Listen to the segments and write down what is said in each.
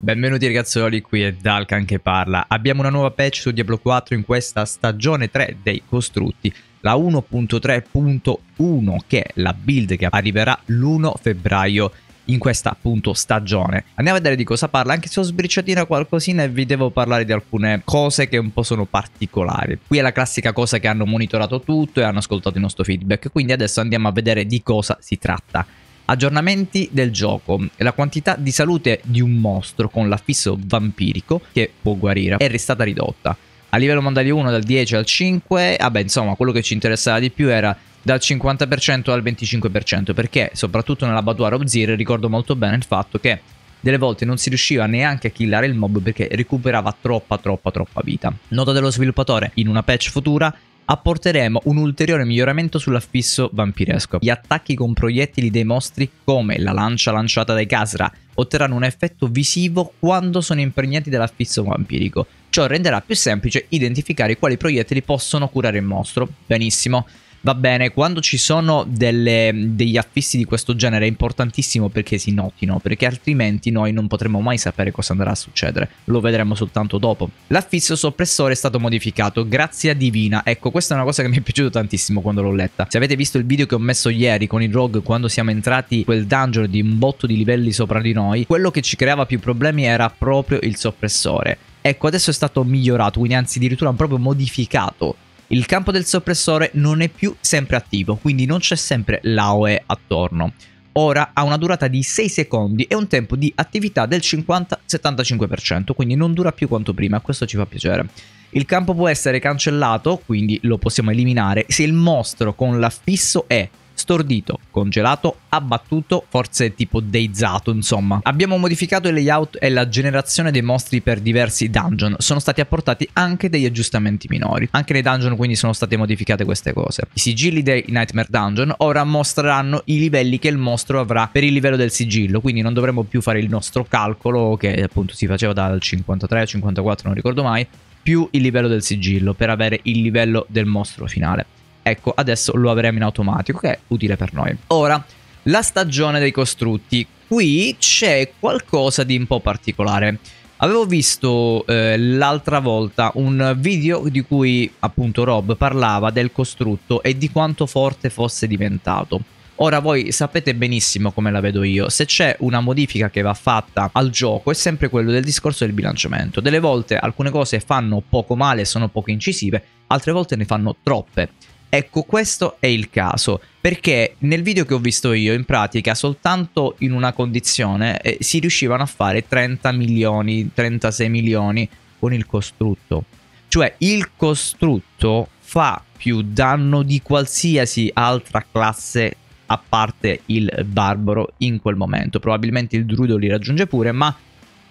Benvenuti ragazzoli, qui è Dalkan che parla. Abbiamo una nuova patch su Diablo 4 in questa stagione 3 dei costrutti, la 1.3.1 che è la build che arriverà l'1 febbraio in questa appunto stagione. Andiamo a vedere di cosa parla, anche se ho sbriciatina qualcosina e vi devo parlare di alcune cose che un po' sono particolari. Qui è la classica cosa che hanno monitorato tutto e hanno ascoltato il nostro feedback, quindi adesso andiamo a vedere di cosa si tratta. Aggiornamenti del gioco. La quantità di salute di un mostro con l'affisso vampirico, che può guarire, è restata ridotta. A livello mondiale 1 dal 10 al 5, vabbè insomma quello che ci interessava di più era dal 50% al 25%, perché soprattutto nella Batuara of Zero ricordo molto bene il fatto che delle volte non si riusciva neanche a killare il mob perché recuperava troppa troppa troppa vita. Nota dello sviluppatore, in una patch futura apporteremo un ulteriore miglioramento sull'affisso vampiresco. Gli attacchi con proiettili dei mostri come la lancia lanciata dai Casra otterranno un effetto visivo quando sono impregnati dall'affisso vampirico. Ciò renderà più semplice identificare quali proiettili possono curare il mostro. Benissimo. Va bene, quando ci sono delle, degli affissi di questo genere è importantissimo perché si notino, perché altrimenti noi non potremo mai sapere cosa andrà a succedere, lo vedremo soltanto dopo. L'affisso soppressore è stato modificato, grazia divina, ecco questa è una cosa che mi è piaciuta tantissimo quando l'ho letta. Se avete visto il video che ho messo ieri con il Rogue quando siamo entrati in quel dungeon di un botto di livelli sopra di noi, quello che ci creava più problemi era proprio il soppressore. Ecco, adesso è stato migliorato, quindi anzi addirittura proprio modificato il campo del soppressore non è più sempre attivo, quindi non c'è sempre l'AOE attorno. Ora ha una durata di 6 secondi e un tempo di attività del 50-75%, quindi non dura più quanto prima, questo ci fa piacere. Il campo può essere cancellato, quindi lo possiamo eliminare, se il mostro con l'affisso è stordito, congelato, abbattuto, forse tipo deizzato, insomma. Abbiamo modificato il layout e la generazione dei mostri per diversi dungeon. Sono stati apportati anche degli aggiustamenti minori. Anche nei dungeon quindi sono state modificate queste cose. I sigilli dei Nightmare Dungeon ora mostreranno i livelli che il mostro avrà per il livello del sigillo, quindi non dovremo più fare il nostro calcolo che appunto si faceva dal 53 al 54, non ricordo mai, più il livello del sigillo per avere il livello del mostro finale. Ecco, adesso lo avremo in automatico, che è utile per noi. Ora, la stagione dei costrutti. Qui c'è qualcosa di un po' particolare. Avevo visto eh, l'altra volta un video di cui appunto Rob parlava del costrutto e di quanto forte fosse diventato. Ora voi sapete benissimo come la vedo io, se c'è una modifica che va fatta al gioco è sempre quello del discorso del bilanciamento. Delle volte alcune cose fanno poco male, sono poco incisive, altre volte ne fanno troppe. Ecco, questo è il caso, perché nel video che ho visto io, in pratica, soltanto in una condizione eh, si riuscivano a fare 30 milioni, 36 milioni con il costrutto. Cioè, il costrutto fa più danno di qualsiasi altra classe a parte il barbaro in quel momento. Probabilmente il druido li raggiunge pure, ma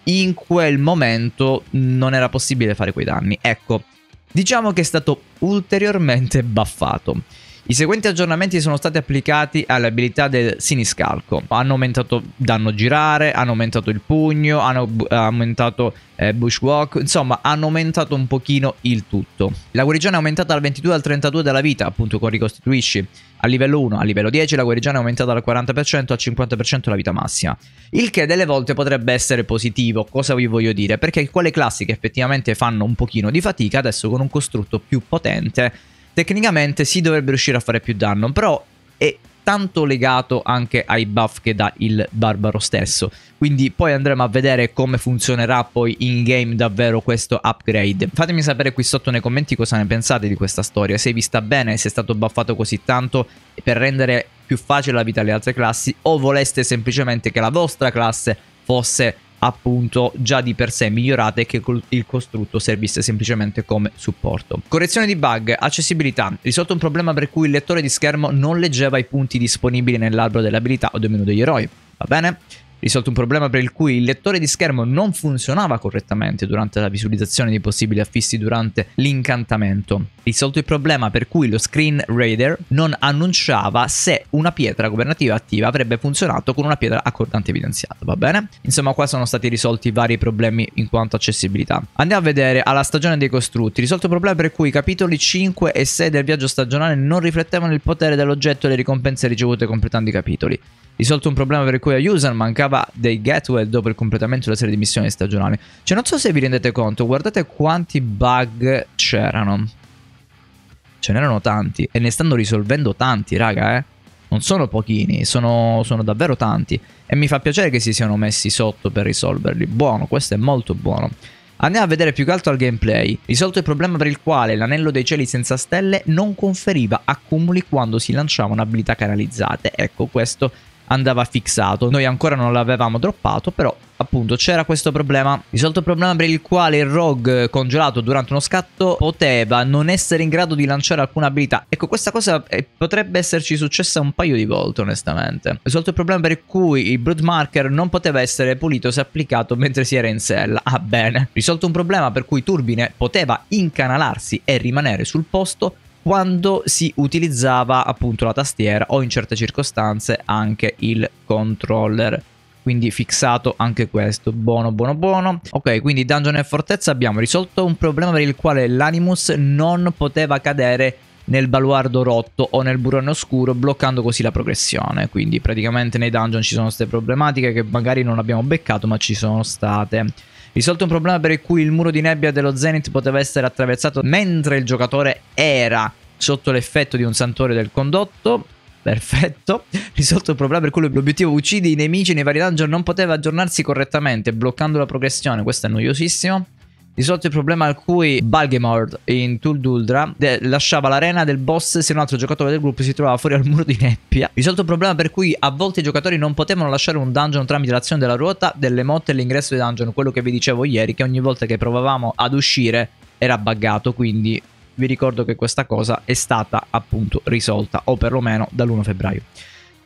in quel momento non era possibile fare quei danni. Ecco, Diciamo che è stato ulteriormente baffato. I seguenti aggiornamenti sono stati applicati alle abilità del siniscalco. Hanno aumentato danno girare, hanno aumentato il pugno, hanno eh, aumentato eh, bushwalk, insomma hanno aumentato un pochino il tutto. La guarigione è aumentata dal 22 al 32 della vita, appunto con ricostituisci. A livello 1, a livello 10 la guarigione è aumentata dal 40% al 50% la vita massima. Il che delle volte potrebbe essere positivo, cosa vi voglio dire? Perché quelle classi che effettivamente fanno un pochino di fatica adesso con un costrutto più potente tecnicamente si dovrebbe riuscire a fare più danno, però è tanto legato anche ai buff che dà il barbaro stesso. Quindi poi andremo a vedere come funzionerà poi in game davvero questo upgrade. Fatemi sapere qui sotto nei commenti cosa ne pensate di questa storia, se vi sta bene, se è stato buffato così tanto per rendere più facile la vita alle altre classi o voleste semplicemente che la vostra classe fosse appunto già di per sé migliorate e che il costrutto servisse semplicemente come supporto. Correzione di bug, accessibilità, risolto un problema per cui il lettore di schermo non leggeva i punti disponibili nell'albero dell'abilità o del menu degli eroi. Va bene? risolto un problema per il cui il lettore di schermo non funzionava correttamente durante la visualizzazione dei possibili affissi durante l'incantamento. Risolto il problema per cui lo screen raider non annunciava se una pietra governativa attiva avrebbe funzionato con una pietra accordante evidenziata, va bene? Insomma, qua sono stati risolti vari problemi in quanto accessibilità. Andiamo a vedere alla stagione dei costrutti. Risolto il problema per cui i capitoli 5 e 6 del viaggio stagionale non riflettevano il potere dell'oggetto e le ricompense ricevute completando i capitoli. Risolto un problema per cui a user mancava cava dei Gatwell dopo il completamento della serie di missioni stagionali. Cioè, non so se vi rendete conto, guardate quanti bug c'erano. Ce n'erano tanti e ne stanno risolvendo tanti, raga, eh. Non sono pochini, sono, sono davvero tanti. E mi fa piacere che si siano messi sotto per risolverli. Buono, questo è molto buono. Andiamo a vedere più che altro al gameplay. Risolto il problema per il quale l'anello dei cieli senza stelle non conferiva accumuli quando si lanciavano abilità canalizzate. Ecco, questo andava fissato. Noi ancora non l'avevamo droppato, però appunto c'era questo problema. Risolto il problema per il quale il rogue congelato durante uno scatto poteva non essere in grado di lanciare alcuna abilità. Ecco, questa cosa eh, potrebbe esserci successa un paio di volte, onestamente. Risolto il problema per cui il Broodmarker non poteva essere pulito se applicato mentre si era in sella. Ah, bene. Risolto un problema per cui Turbine poteva incanalarsi e rimanere sul posto quando si utilizzava appunto la tastiera o in certe circostanze anche il controller quindi fissato anche questo buono buono buono ok quindi dungeon e fortezza abbiamo risolto un problema per il quale l'animus non poteva cadere nel baluardo rotto o nel burrone oscuro bloccando così la progressione quindi praticamente nei dungeon ci sono queste problematiche che magari non abbiamo beccato ma ci sono state Risolto un problema per cui il muro di nebbia dello Zenith poteva essere attraversato mentre il giocatore era sotto l'effetto di un santuario del condotto. Perfetto. Risolto il problema per cui l'obiettivo uccide i nemici nei vari dungeon non poteva aggiornarsi correttamente, bloccando la progressione. Questo è noiosissimo. Risolto il problema al cui Balgemord in Tulduldra lasciava l'arena del boss se un altro giocatore del gruppo si trovava fuori al muro di nebbia. Risolto il problema per cui a volte i giocatori non potevano lasciare un dungeon tramite l'azione della ruota, delle motte e l'ingresso dei dungeon. Quello che vi dicevo ieri, che ogni volta che provavamo ad uscire era buggato, quindi vi ricordo che questa cosa è stata appunto risolta, o perlomeno dall'1 febbraio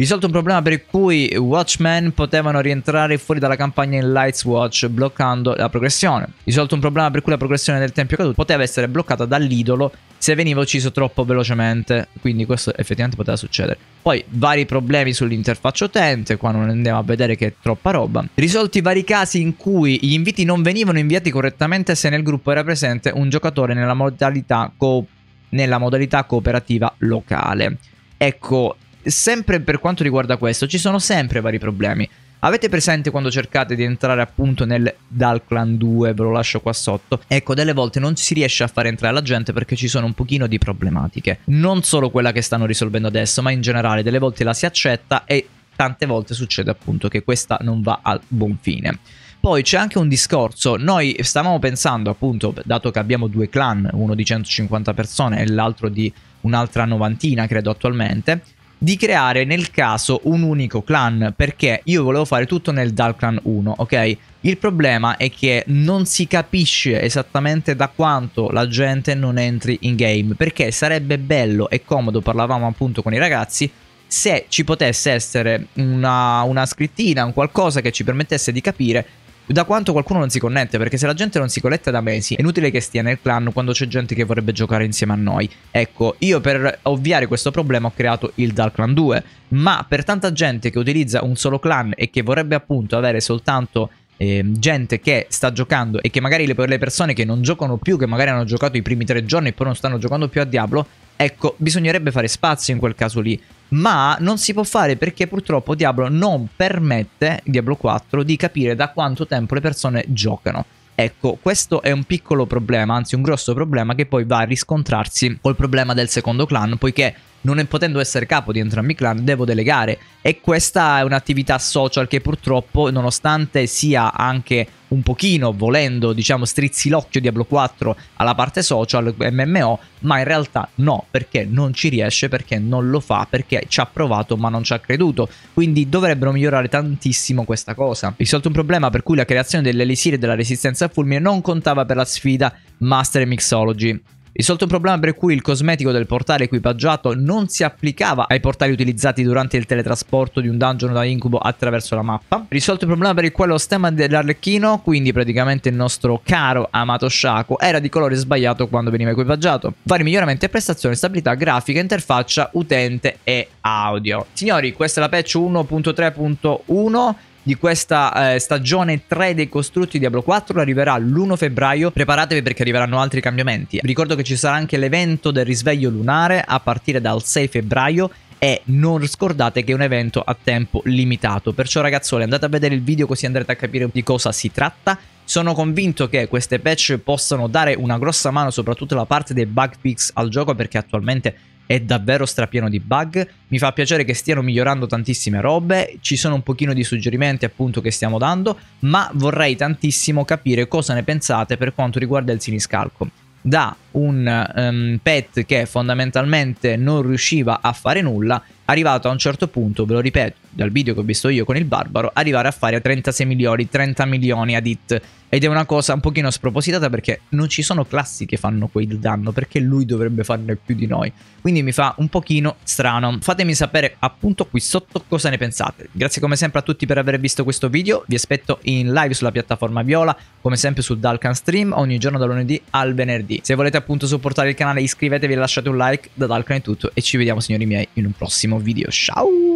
risolto un problema per cui Watchmen potevano rientrare fuori dalla campagna in Lights Watch bloccando la progressione. Risolto un problema per cui la progressione del Tempio Caduto poteva essere bloccata dall'idolo se veniva ucciso troppo velocemente, quindi questo effettivamente poteva succedere. Poi vari problemi sull'interfaccia utente, qua non andiamo a vedere che è troppa roba. Risolti vari casi in cui gli inviti non venivano inviati correttamente se nel gruppo era presente un giocatore nella modalità, co- nella modalità cooperativa locale. Ecco, sempre per quanto riguarda questo, ci sono sempre vari problemi. Avete presente quando cercate di entrare appunto nel Dalkland 2, ve lo lascio qua sotto? Ecco, delle volte non si riesce a far entrare la gente perché ci sono un pochino di problematiche. Non solo quella che stanno risolvendo adesso, ma in generale delle volte la si accetta e tante volte succede appunto che questa non va al buon fine. Poi c'è anche un discorso, noi stavamo pensando appunto, dato che abbiamo due clan, uno di 150 persone e l'altro di un'altra novantina credo attualmente, di creare nel caso un unico clan, perché io volevo fare tutto nel Dark Clan 1, ok? Il problema è che non si capisce esattamente da quanto la gente non entri in game, perché sarebbe bello e comodo, parlavamo appunto con i ragazzi, se ci potesse essere una, una, scrittina, un qualcosa che ci permettesse di capire da quanto qualcuno non si connette, perché se la gente non si colletta da mesi, è inutile che stia nel clan quando c'è gente che vorrebbe giocare insieme a noi. Ecco, io per ovviare questo problema ho creato il Dark Clan 2, ma per tanta gente che utilizza un solo clan e che vorrebbe appunto avere soltanto ehm, gente che sta giocando e che magari per le persone che non giocano più, che magari hanno giocato i primi tre giorni e poi non stanno giocando più a Diablo, ecco, bisognerebbe fare spazio in quel caso lì ma non si può fare perché purtroppo Diablo non permette, Diablo 4, di capire da quanto tempo le persone giocano. Ecco, questo è un piccolo problema, anzi un grosso problema che poi va a riscontrarsi col problema del secondo clan, poiché non potendo essere capo di entrambi i clan devo delegare e questa è un'attività social che purtroppo, nonostante sia anche un pochino volendo diciamo strizzi l'occhio Diablo 4 alla parte social MMO ma in realtà no perché non ci riesce perché non lo fa perché ci ha provato ma non ci ha creduto quindi dovrebbero migliorare tantissimo questa cosa risolto un problema per cui la creazione dell'elisir della resistenza a fulmine non contava per la sfida Master Mixology Risolto un problema per cui il cosmetico del portale equipaggiato non si applicava ai portali utilizzati durante il teletrasporto di un dungeon da incubo attraverso la mappa. Risolto il problema per il quale lo stemma dell'arlecchino, quindi praticamente il nostro caro amato Shaco, era di colore sbagliato quando veniva equipaggiato. Vari miglioramenti a prestazione, stabilità grafica, interfaccia, utente e audio. Signori, questa è la patch 1.3.1 di questa eh, stagione 3 dei costrutti Diablo 4 arriverà l'1 febbraio. Preparatevi perché arriveranno altri cambiamenti. Vi ricordo che ci sarà anche l'evento del risveglio lunare a partire dal 6 febbraio e non scordate che è un evento a tempo limitato. Perciò ragazzuoli andate a vedere il video così andrete a capire di cosa si tratta. Sono convinto che queste patch possano dare una grossa mano soprattutto la parte dei bug fix al gioco perché attualmente è davvero strapieno di bug. Mi fa piacere che stiano migliorando tantissime robe, ci sono un pochino di suggerimenti appunto che stiamo dando, ma vorrei tantissimo capire cosa ne pensate per quanto riguarda il siniscalco da un um, pet che fondamentalmente non riusciva a fare nulla, arrivato a un certo punto, ve lo ripeto, dal video che ho visto io con il Barbaro, arrivare a fare 36 milioni, 30 milioni ad hit ed è una cosa un pochino spropositata perché non ci sono classi che fanno quel danno, perché lui dovrebbe farne più di noi. Quindi mi fa un pochino strano. Fatemi sapere appunto qui sotto cosa ne pensate. Grazie come sempre a tutti per aver visto questo video, vi aspetto in live sulla piattaforma Viola, come sempre su Dalkan Stream, ogni giorno da lunedì al venerdì. Se volete appunto supportare il canale iscrivetevi e lasciate un like, da Dalkan è tutto e ci vediamo signori miei in un prossimo video. Ciao!